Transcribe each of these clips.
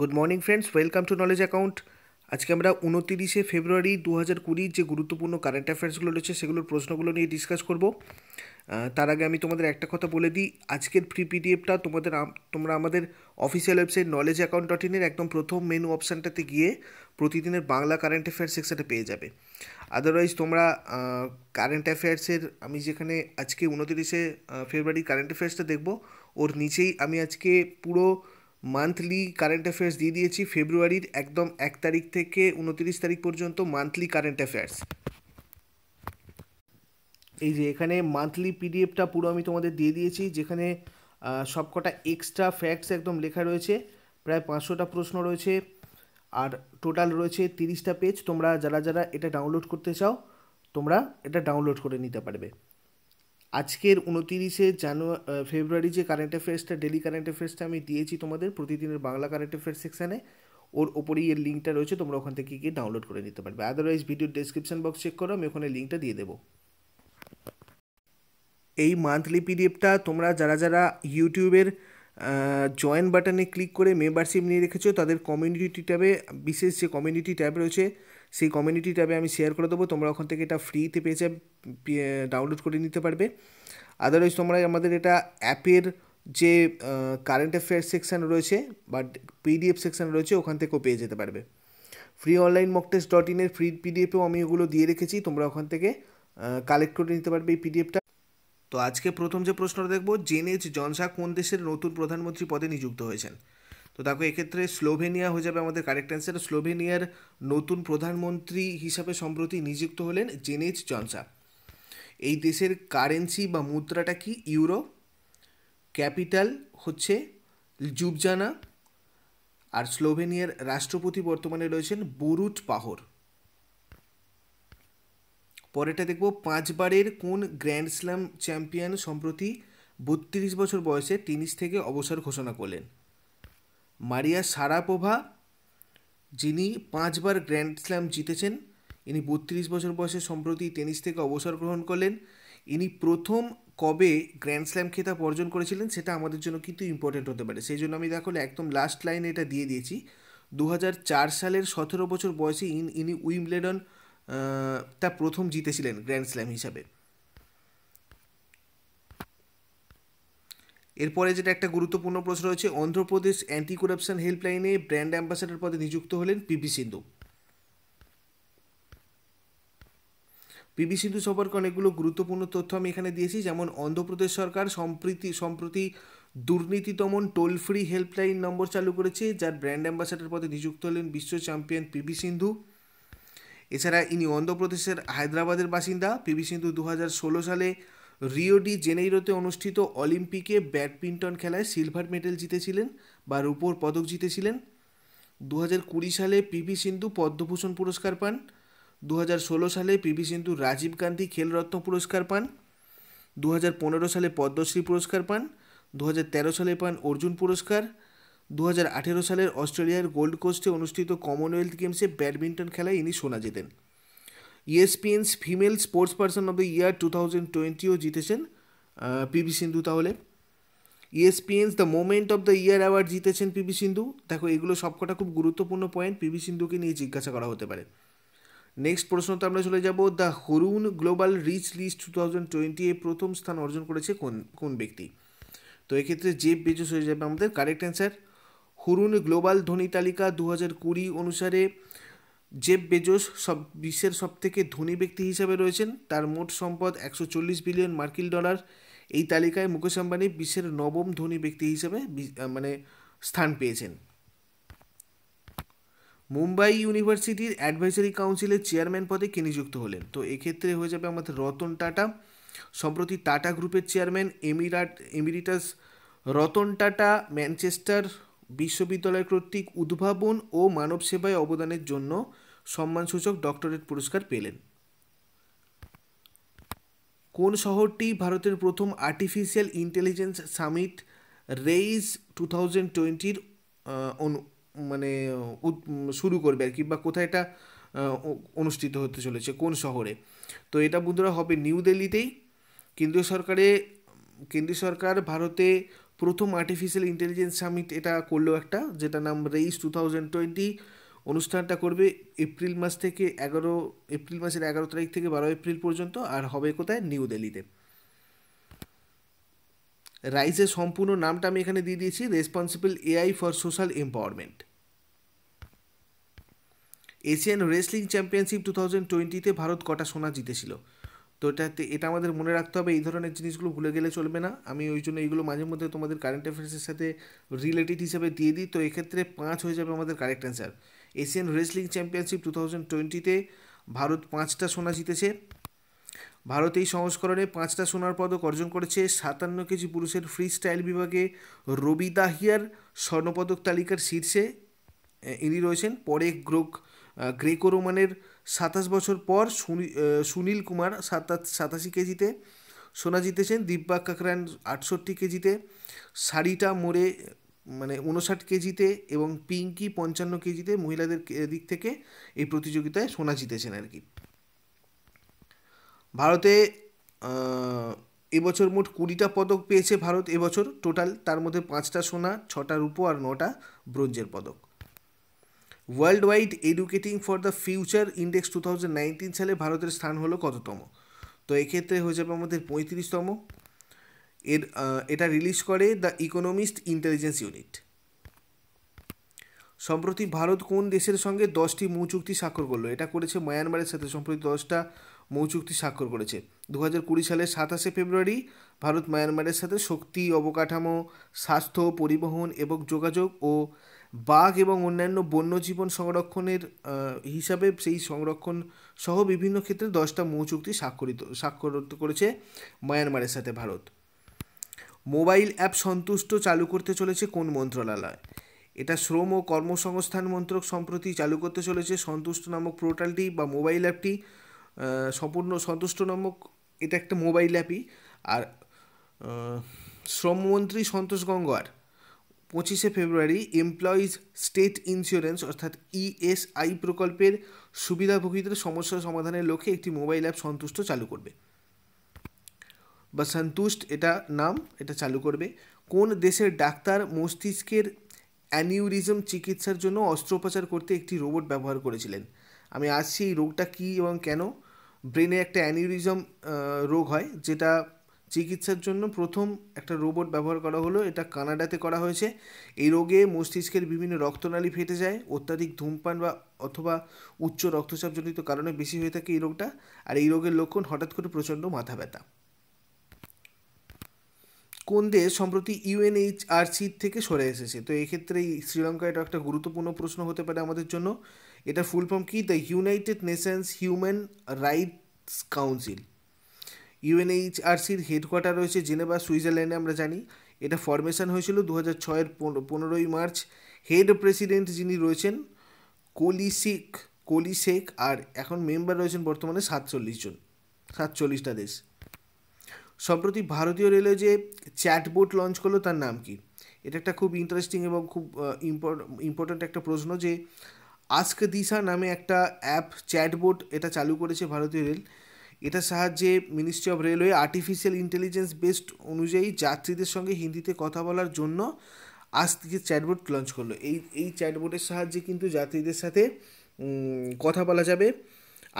good morning friends welcome to knowledge account আজকে আমরা উনতিরিশে ফেব্রুয়ারি দু হাজার কুড়ির যে গুরুত্বপূর্ণ কারেন্ট অ্যাফেয়ার্সগুলো রয়েছে সেগুলোর প্রশ্নগুলো নিয়ে ডিসকাস করব তার আগে আমি তোমাদের একটা কথা বলে দিই আজকের ফ্রি পিডিএফটা তোমাদের তোমরা আমাদের official website knowledge account dot ইনের একদম প্রথম মেনু অপশানটাতে গিয়ে প্রতিদিনের বাংলা কারেন্ট অ্যাফেয়ার্স সেকশানে পেয়ে যাবে আদারওয়াইজ তোমরা কারেন্ট অ্যাফেয়ার্সের আমি যেখানে আজকে উনতিরিশে ফেব্রুয়ারি কারেন্ট অ্যাফেয়ার্সটা দেখব ওর নিচেই আমি আজকে পুরো মান্থলি কারেন্ট অ্যাফেয়ার্স দিয়ে দিয়েছি ফেব্রুয়ারির একদম এক তারিখ থেকে উনতিরিশ তারিখ পর্যন্ত মান্থলি কারেন্ট অ্যাফেয়ার্স এই যে এখানে মান্থলি পিডিএফটা পুরো আমি তোমাদের দিয়ে দিয়েছি যেখানে সবকটা এক্সট্রা ফ্যাক্টস একদম লেখা রয়েছে প্রায় পাঁচশোটা প্রশ্ন রয়েছে আর টোটাল রয়েছে তিরিশটা পেজ তোমরা যারা যারা এটা ডাউনলোড করতে চাও তোমরা এটা ডাউনলোড করে নিতে পারবে আজকের উনতিরিশে জানুয়ারি ফেব্রুয়ারি যে কারেন্ট অ্যাফেয়ার্সটা ডেলি কারেন্ট অ্যাফেয়ার্সটা আমি দিয়েছি তোমাদের প্রতিদিনের বাংলা কারেন্ট অ্যাফেয়ার্স সেকশানে ওর ওপরেই এর লিঙ্কটা রয়েছে তোমরা ওখান থেকে গিয়ে ডাউনলোড করে নিতে পারবে otherwise video description box check করো আমি ওখানে লিঙ্কটা দিয়ে দেবো এই মান্থলি পিডিএফটা তোমরা যারা যারা ইউটিউবের জয়েন বাটনে ক্লিক করে মেম্বারশিপ নিয়ে রেখেছো তাদের কমিউনিটি ট্যাবে বিশেষ যে কমিউনিটি ট্যাব রয়েছে সেই কমিউনিটি ট্যাবে আমি শেয়ার করে দেবো তোমরা ওখান থেকে এটা ফ্রিতে পেয়ে যাবে ডাউনলোড করে নিতে পারবে আদারওয়াইজ তোমরা আমাদের এটা অ্যাপের যে কারেন্ট অ্যাফেয়ার সেকশান রয়েছে বা পিডিএফ সেকশান রয়েছে ওখান থেকেও পেয়ে যেতে পারবে ফ্রি অনলাইন মক ডট ইনের ফ্রি পিডিএফেও আমি ওগুলো দিয়ে রেখেছি তোমরা ওখান থেকে কালেক্ট করে নিতে পারবে এই পিডিএফটা তো আজকে প্রথম যে প্রশ্নটা দেখবো জেনেজ জনসা কোন দেশের নতুন প্রধানমন্ত্রী পদে নিযুক্ত হয়েছেন তো দেখো এক্ষেত্রে স্লোভেনিয়া হয়ে যাবে আমাদের কারেক্ট অ্যান্সার স্লোভেনিয়ার নতুন প্রধানমন্ত্রী হিসাবে সম্প্রতি নিযুক্ত হলেন জেনেজ জনসা এই দেশের কারেন্সি বা মুদ্রাটা কি ইউরো ক্যাপিটাল হচ্ছে জুবজানা আর স্লোভেনিয়ার রাষ্ট্রপতি বর্তমানে রয়েছেন বুরুট পাহর পরেটা দেখব পাঁচবারের কোন গ্র্যান্ড স্ল্যাম চ্যাম্পিয়ন সম্প্রতি বত্রিশ বছর বয়সে টেনিস থেকে অবসর ঘোষণা করলেন মারিয়া সারাপোভা যিনি পাঁচবার গ্র্যান্ড স্ল্যাম জিতেছেন ইনি বত্রিশ বছর বয়সে সম্প্রতি টেনিস থেকে অবসর গ্রহণ করলেন ইনি প্রথম কবে গ্র্যান্ড স্ল্যাম খেতাব অর্জন করেছিলেন সেটা আমাদের জন্য কিন্তু ইম্পর্টেন্ট হতে পারে সেই জন্য আমি দেখো একদম লাস্ট লাইনে এটা দিয়ে দিয়েছি দু সালের সতেরো বছর বয়সে ইন ইনি উইম্বলেডন তা প্রথম জিতেছিলেন গ্র্যান্ড স্ল্যাম হিসাবে এরপরে যেটা একটা গুরুত্বপূর্ণ প্রশ্ন রয়েছে অন্ধ্রপ্রদেশ অ্যান্টি করাপশন হেল্পলাইনে ব্র্যান্ড অ্যাম্বাসেডর পদে নিযুক্ত হলেন পিবি সিন্ধু পিবি সিন্ধু সম্পর্কে অনেকগুলো গুরুত্বপূর্ণ তথ্য আমি এখানে দিয়েছি যেমন অন্ধ্রপ্রদেশ সরকার সম্প্রীতি সম্প্রতি দুর্নীতি দমন টোল ফ্রি হেল্পলাইন নম্বর চালু করেছে যার ব্র্যান্ড অ্যাম্বাসাডার পদে নিযুক্ত হলেন বিশ্ব চ্যাম্পিয়ন পিবি সিন্ধু এছাড়া ইনি অন্ধ্রপ্রদেশের হায়দ্রাবাদের বাসিন্দা পিবি সিন্ধু দু সালে রিও ডি জেনেইরোতে অনুষ্ঠিত অলিম্পিকে ব্যাডমিন্টন খেলায় সিলভার মেডেল জিতেছিলেন বা রূপোর পদক জিতেছিলেন দু কুড়ি সালে পিভি সিন্ধু পদ্মভূষণ পুরস্কার পান দু সালে পিভি সিন্ধু রাজীব গান্ধী খেলরত্ন পুরস্কার পান দু সালে পদ্মশ্রী পুরস্কার পান দু সালে পান অর্জুন পুরস্কার দু সালের অস্ট্রেলিয়ার গোল্ড কোস্টে অনুষ্ঠিত কমনওয়েলথ গেমসে ব্যাডমিন্টন খেলায় ইনি শোনা যেতেন ESPN's female sports person of the year two thousand টোয়েন্টিও জিতেছেন পিভি সিন্ধু তাহলে ESPN's the moment of the year award জিতেছেন পিভি সিন্ধু দেখো এগুলো সবকটা খুব গুরুত্বপূর্ণ পয়েন্ট পিভি সিন্ধুকে নিয়ে জিজ্ঞাসা করা হতে পারে নেক্সট তো আমরা চলে যাব the Hurun global rich list two thousand twenty এ প্রথম স্থান অর্জন করেছে কোন কোন ব্যক্তি তো এক্ষেত্রে যে বেজস হয়ে যাবে আমাদের কারেক্ট অ্যান্সার হরুন গ্লোবাল ধনী তালিকা দু হাজার কুড়ি অনুসারে জেব বেজোস সব বিশ্বের সবথেকে ধনী ব্যক্তি হিসাবে রয়েছেন তার মোট সম্পদ একশো চল্লিশ বিলিয়ন মার্কিন ডলার এই তালিকায় মুকেশ আম্বানি বিশ্বের নবম ধনী ব্যক্তি হিসেবে মানে স্থান পেয়েছেন মুম্বাই ইউনিভার্সিটির অ্যাডভাইজারি কাউন্সিলের চেয়ারম্যান পদে কে নিযুক্ত হলেন তো এক্ষেত্রে হয়ে যাবে আমাদের রতন টাটা সম্প্রতি টাটা গ্রুপের চেয়ারম্যান এমিরাট এমিরিটাস রতন টাটা ম্যানচেস্টার বিশ্ববিদ্যালয় কর্তৃক উদ্ভাবন ও মানব সেবায় অবদানের জন্য সম্মানসূচক ডক্টরেট পুরস্কার পেলেন কোন শহরটি ভারতের প্রথম artificial intelligence summit RAISE two thousand টোয়েন্টির মানে শুরু করবে আর কি বা কোথায় এটা অনুষ্ঠিত হতে চলেছে কোন শহরে তো এটা বন্ধুরা হবে নিউ দিল্লিতেই কেন্দ্রীয় সরকারে কেন্দ্রীয় সরকার ভারতে প্রথম আর্টিফিশিয়াল ইন্টেলিজেন্স সামিট এটা করলো একটা যেটা নাম রেইস টু থাউজেন্ড টোয়েন্টি অনুষ্ঠানটা করবে এপ্রিল মাস থেকে এগারো এপ্রিল মাসের এগারো তারিখ থেকে বারো এপ্রিল পর্যন্ত আর হবে কোথায় নিউ দিল্লিতে রাইসের সম্পূর্ণ নামটা আমি এখানে দিয়ে দিয়েছি responsible AI for social empowerment Asian wrestling championship two thousand টোয়েন্টিতে ভারত কটা সোনা জিতেছিল তো এটাতে এটা আমাদের মনে রাখতে হবে এই ধরনের জিনিসগুলো ভুলে গেলে চলবে না আমি ওই জন্য এইগুলো মাঝে মধ্যে তোমাদের কারেন্ট অ্যাফেয়ার্সের সাথে রিলেটেড হিসেবে দিয়ে দিই তো এক্ষেত্রে পাঁচ হয়ে যাবে আমাদের correct answer Asian wrestling championship two thousand টোয়েন্টিতে ভারত পাঁচটা সোনা জিতেছে ভারত এই সংস্করণে পাঁচটা সোনার পদক অর্জন করেছে সাতান্ন কেজি পুরুষের ফ্রি স্টাইল বিভাগে রবি দাহিয়ার স্বর্ণপদক তালিকার শীর্ষে ইনি রয়েছেন পরে গ্রোক গ্রেকো রোমানের সাতাশ বছর পর সুনীল কুমার সাতাশি কেজিতে সোনা জিতেছেন দিব্যা কাকরান আটষট্টি কেজিতে শাড়িটা মোড়ে মানে উনষাট কেজিতে এবং পিঙ্কি পঞ্চান্ন কেজিতে মহিলাদের দিক থেকে এই প্রতিযোগিতায় সোনা জিতেছেন আর কি ভারতে এবছর মোট কুড়িটা পদক পেয়েছে ভারত এবছর টোটাল তার মধ্যে পাঁচটা সোনা ছটা রুপো আর নটা ব্রোঞ্জের পদক world wide educating for the future index two thousand nineteen সালে ভারতের স্থান হলো কততম তো এক্ষেত্রে হয়ে যাবে আমাদের পঁয়ত্রিশতম এর এটা রিলিজ করে দ্য ইকোনমিস্ট ইন্টেলিজেন্স ইউনিট সম্প্রতি ভারত কোন দেশের সঙ্গে দশটি মৌ চুক্তি স্বাক্ষর করলো এটা করেছে মায়ানমারের সাথে সম্প্রতি দশটা মৌ চুক্তি স্বাক্ষর করেছে দু হাজার কুড়ি সালের সাতাশে ফেব্রুয়ারি ভারত মায়ানমারের সাথে শক্তি অবকাঠামো স্বাস্থ্য পরিবহন এবং যোগাযোগ ও বাঘ এবং অন্যান্য বন্যজীবন সংরক্ষণের হিসাবে সেই সংরক্ষণ সহ বিভিন্ন ক্ষেত্রে দশটা মৌ চুক্তি স্বাক্ষরিত স্বাক্ষরিত করেছে মায়ানমারের সাথে ভারত মোবাইল অ্যাপ সন্তুষ্ট চালু করতে চলেছে কোন মন্ত্রণালয় এটা শ্রম ও কর্মসংস্থান মন্ত্রক সম্প্রতি চালু করতে চলেছে সন্তুষ্ট নামক পোর্টালটি বা মোবাইল অ্যাপটি সম্পূর্ণ সন্তুষ্ট নামক এটা একটা মোবাইল অ্যাপই আর শ্রমমন্ত্রী সন্তোষ গঙ্গোয়ার পঁচিশে ফেব্রুয়ারি এমপ্লয়িজ স্টেট ইন্স্যুরেন্স অর্থাৎ ইএসআই e প্রকল্পের সুবিধাভোগীদের সমস্যা সমাধানের লক্ষ্যে একটি মোবাইল অ্যাপ সন্তুষ্ট চালু করবে বা সন্তুষ্ট এটা নাম এটা চালু করবে কোন দেশের ডাক্তার মস্তিষ্কের অ্যানিউরিজম চিকিৎসার জন্য অস্ত্রোপচার করতে একটি রোবট ব্যবহার করেছিলেন আমি আসছি এই রোগটা কী এবং কেন ব্রেনে একটা অ্যানিউরিজম রোগ হয় যেটা চিকিৎসার জন্য প্রথম একটা রোবট ব্যবহার করা হলো এটা কানাডাতে করা হয়েছে এই রোগে মস্তিষ্কের বিভিন্ন রক্তনালী ফেটে যায় অত্যাধিক ধূমপান বা অথবা উচ্চ রক্তচাপজনিত কারণে বেশি হয়ে থাকে এই রোগটা আর এই রোগের লক্ষণ হঠাৎ করে প্রচণ্ড মাথা ব্যথা কোন দেশ সম্প্রতি ইউএনএইচআরসি থেকে সরে এসেছে তো এক্ষেত্রে শ্রীলঙ্কা এটা একটা গুরুত্বপূর্ণ প্রশ্ন হতে পারে আমাদের জন্য এটা ফুল ফর্ম কি the United Nations Human Rights Council ইউএনএইচআরসির হেডকোয়ার্টার রয়েছে জেনেভা সুইজারল্যান্ডে আমরা জানি এটা ফরমেশন হয়েছিল দু হাজার ছয়ের পনেরোই মার্চ হেড প্রেসিডেন্ট যিনি রয়েছেন কোলিসিক কোলিসেক আর এখন মেম্বার রয়েছেন বর্তমানে সাতচল্লিশ জন সাতচল্লিশটা দেশ সম্প্রতি ভারতীয় রেলওয়ে যে চ্যাটবোট লঞ্চ করলো তার নাম কি এটা একটা খুব ইন্টারেস্টিং এবং খুব ইম্পর্ট্যান্ট একটা প্রশ্ন যে আস্ক দিশা নামে একটা অ্যাপ চ্যাটবোট এটা চালু করেছে ভারতীয় রেল এটার সাহায্যে ministry of railway artificial intelligence based অনুযায়ী যাত্রীদের সঙ্গে হিন্দিতে কথা বলার জন্য আজ থেকে চ্যাটবোর্ড লঞ্চ করলো এই এই চ্যাটবোর্ডের সাহায্যে কিন্তু যাত্রীদের সাথে কথা বলা যাবে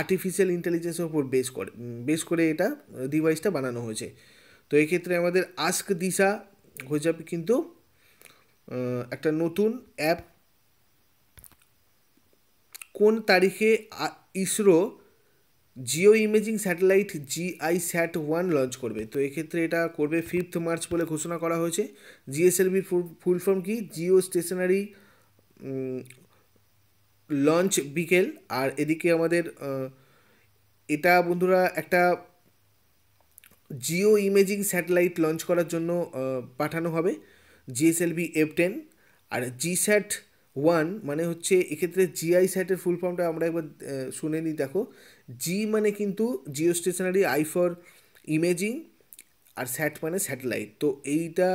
আর্টিফিশিয়াল ইন্টেলিজেন্সের উপর বেস করে বেস করে এটা ডিভাইসটা বানানো হয়েছে তো এক্ষেত্রে আমাদের আস্ক দিশা হয়ে যাবে কিন্তু একটা নতুন অ্যাপ কোন তারিখে ISRO geo imaging satellite GISAT one launch করবে তো এক্ষেত্রে এটা করবে ফিফথ মার্চ বলে ঘোষণা করা হয়েছে জিএসএলভি ফুল ফর্ম কি জিও স্টেশনারি লঞ্চ বিকেল আর এদিকে আমাদের এটা বন্ধুরা একটা জিও ইমেজিং স্যাটেলাইট লঞ্চ করার জন্য পাঠানো হবে জিএসএলভি এফ টেন আর জি স্যাট ওয়ান মানে হচ্ছে এক্ষেত্রে জিআই স্যাটের ফুল ফর্মটা আমরা একবার শুনে নিই দেখো জি মানে কিন্তু geostationary I for imaging আর স্যাট মানে স্যাটেলাইট তো এইটা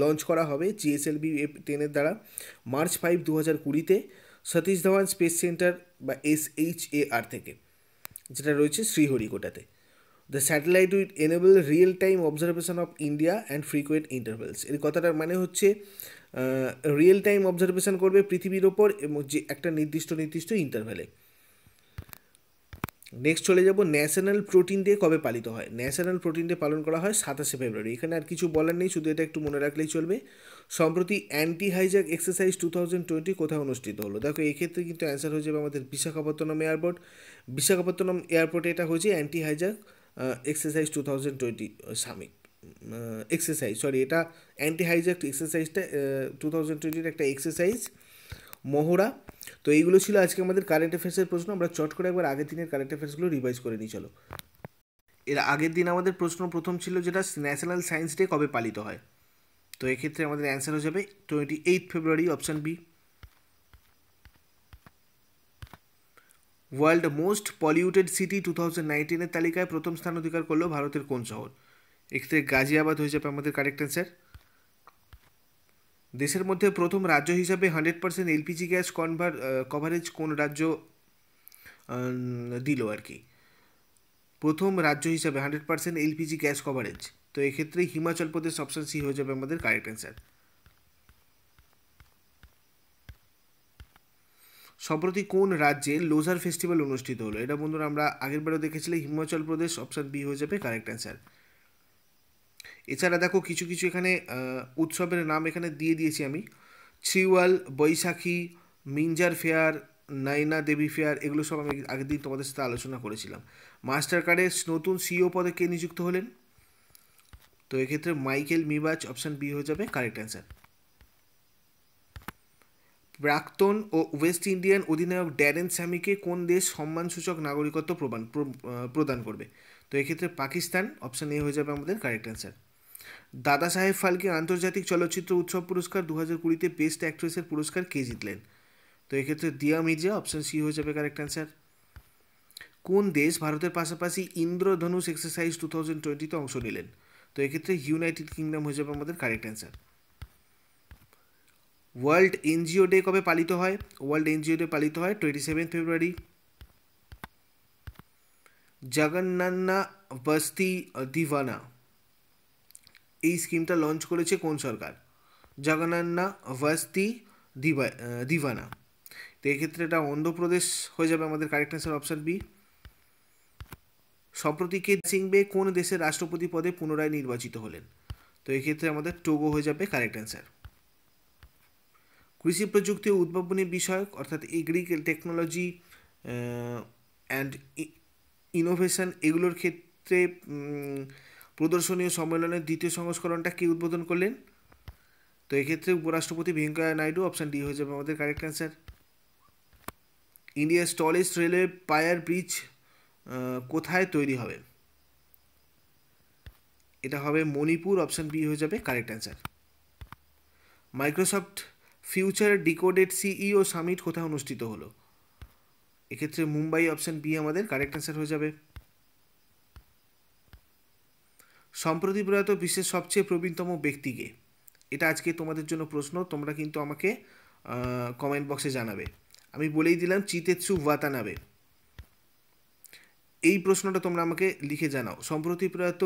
লঞ্চ করা হবে জিএসএলভি এফ টেনের দ্বারা মার্চ ফাইভ দু হাজার কুড়িতে সতীশ ধাওয়ান স্পেস সেন্টার বা এস এইচ এ আর থেকে যেটা রয়েছে শ্রীহরিকোটাতে the satellite with enable real time observation of India and frequent intervals এর কথাটার মানে হচ্ছে রিয়েল টাইম অবজারভেশন করবে পৃথিবীর ওপর এবং যে একটা নির্দিষ্ট নির্দিষ্ট ইন্টারভেলে নেক্সট চলে যাব ন্যাশনাল প্রোটিন ডে কবে পালিত হয় ন্যাশনাল প্রোটিন ডে পালন করা হয় সাতাশে ফেব্রুয়ারি এখানে আর কিছু বলার নেই শুধু এটা একটু মনে রাখলেই চলবে সম্প্রতি anti hijack exercise two thousand twenty কোথায় অনুষ্ঠিত হলো দেখো এক্ষেত্রে কিন্তু অ্যান্সার হয়ে যাবে আমাদের বিশাখাপত্তনম এয়ারপোর্ট বিশাখাপত্তনম এয়ারপোর্টে এটা হয়েছে anti hijack exercise two thousand twenty summit exercise sorry এটা অ্যান্টি হাইজ্যাক এক্সারসাইজটা টু থাউজেন্ড টোয়েন্টির একটা এক্সারসাইজ মহড়া তো এইগুলো ছিল আজকে আমাদের কারেন্ট অ্যাফেয়ার্সের প্রশ্ন আমরা চট করে একবার আগের দিনের কারেন্ট অ্যাফেয়ার্সগুলো রিভাইজ করে নিই চলো এর আগের দিন আমাদের প্রশ্ন প্রথম ছিল যেটা ন্যাশনাল সায়েন্স ডে কবে পালিত হয় তো এক্ষেত্রে আমাদের অ্যান্সার হয়ে যাবে twenty eight February option B world most polluted city two thousand নাইনটিনের তালিকায় প্রথম স্থান অধিকার করলো ভারতের কোন শহর এক্ষেত্রে গাজিয়াবাদ হয়ে যাবে আমাদের কারেক্ট অ্যান্সার দেশের মধ্যে প্রথম রাজ্য হিসাবে হান্ড্রেড পার্সেন্ট এলপিজি গ্যাস কনভার কভারেজ কোন রাজ্য দিল আর কি প্রথম রাজ্য হিসাবে hundred percent LPG gas coverage তো এক্ষেত্রে হিমাচল প্রদেশ অপশান সি হয়ে যাবে আমাদের কারেক্ট অ্যান্সার সম্প্রতি কোন রাজ্যে লোজার ফেস্টিভ্যাল অনুষ্ঠিত হলো এটা বন্ধুরা আমরা আগের বারেও দেখেছিলাম হিমাচল প্রদেশ অপশান বি হয়ে যাবে কারেক্ট অ্যান্সার এছাড়া দেখো কিছু কিছু এখানে উৎসবের নাম এখানে দিয়ে দিয়েছি আমি ছিওয়াল বৈশাখী মিঞ্জার ফেয়ার নাইনা দেবী ফেয়ার এগুলো সব আমি আগের দিন তোমাদের সাথে আলোচনা করেছিলাম মাস্টার কার্ডে নতুন সিও e পদে কে নিযুক্ত হলেন তো এক্ষেত্রে মাইকেল মিবাজ অপশান বি হয়ে যাবে কারেক্ট অ্যান্সার প্রাক্তন ও ওয়েস্ট ইন্ডিয়ান অধিনায়ক ড্যারেন স্যামিকে কোন দেশ সম্মানসূচক নাগরিকত্ব প্রদান প্রদান করবে তো এক্ষেত্রে পাকিস্তান অপশান এ হয়ে যাবে আমাদের কারেক্ট অ্যান্সার দাদা সাহেব ফালকে আন্তর্জাতিক চলচ্চিত্র উৎসব পুরস্কার দু হাজার কুড়িতে বেস্ট অ্যাক্ট্রেসের পুরস্কার কে জিতলেন তো এক্ষেত্রে দিয়া মির্জা অপশান সি হয়ে যাবে কারেক্ট অ্যান্সার কোন দেশ ভারতের পাশাপাশি ইন্দ্রধনুষ এক্সারসাইজ টু থাউজেন্ড টোয়েন্টিতে অংশ নিলেন তো এক্ষেত্রে ইউনাইটেড কিংডম হয়ে যাবে আমাদের correct answer world NGO day কবে পালিত হয় ওয়ার্ল্ড এনজিও ডে পালিত হয় টোয়েন্টি সেভেন ফেব্রুয়ারি জগন্নান্না বস্তি দিওয়ানা এই স্কিমটা লঞ্চ করেছে কোন সরকার জগনান্না ভাস্তি দিবা দিবানা তো এক্ষেত্রে এটা অন্ধ্রপ্রদেশ হয়ে যাবে আমাদের কারেক্ট অ্যান্সার অপশান বি সম্প্রতি কে সিংবে কোন দেশের রাষ্ট্রপতি পদে পুনরায় নির্বাচিত হলেন তো এক্ষেত্রে আমাদের টোগো হয়ে যাবে কারেক্ট অ্যান্সার কৃষি প্রযুক্তি উদ্ভাবনী বিষয়ক অর্থাৎ এগ্রিকাল টেকনোলজি অ্যান্ড ইনোভেশন এগুলোর ক্ষেত্রে প্রদর্শনী ও সম্মেলনের দ্বিতীয় সংস্করণটা কি উদ্বোধন করলেন তো এক্ষেত্রে উপরাষ্ট্রপতি ভেঙ্কাইয়া নাইডু অপশান ডি হয়ে যাবে আমাদের কারেক্ট অ্যান্সার ইন্ডিয়ার স্টলিস্ট রেলওয়ে পায়ার ব্রিজ কোথায় তৈরি হবে এটা হবে মণিপুর অপশান বি হয়ে যাবে correct answer Microsoft future decoded CEO summit কোথায় অনুষ্ঠিত হলো এক্ষেত্রে মুম্বাই অপশান বি আমাদের কারেক্ট অ্যান্সার হয়ে যাবে সম্প্রতি প্রয়াত বিশ্বের সবচেয়ে প্রবীণতম ব্যক্তিকে এটা আজকে তোমাদের জন্য প্রশ্ন তোমরা কিন্তু আমাকে কমেন্ট বক্সে জানাবে আমি বলেই দিলাম চিতেৎসু ওয়াতানাবে এই প্রশ্নটা তোমরা আমাকে লিখে জানাও সম্প্রতি প্রয়াত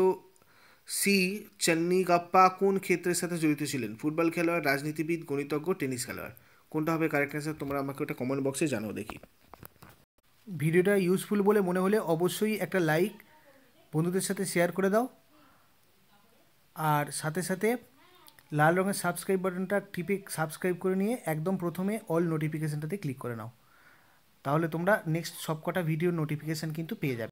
সি চন্নিগাপ্পা কোন ক্ষেত্রের সাথে জড়িত ছিলেন ফুটবল খেলোয়াড় রাজনীতিবিদ গণিতজ্ঞ টেনিস খেলোয়াড় কোনটা হবে কারেক্ট অ্যান্সার তোমরা আমাকে ওটা কমেন্ট বক্সে জানাও দেখি ভিডিওটা ইউজফুল বলে মনে হলে অবশ্যই একটা লাইক বন্ধুদের সাথে শেয়ার করে দাও আর সাথে সাথে লাল রঙের সাবস্ক্রাইব বাটনটা টিপে সাবস্ক্রাইব করে নিয়ে একদম প্রথমে অল নোটিফিকেশানটাতে ক্লিক করে নাও তাহলে তোমরা নেক্সট সবকটা ভিডিও নোটিফিকেশান কিন্তু পেয়ে যাবে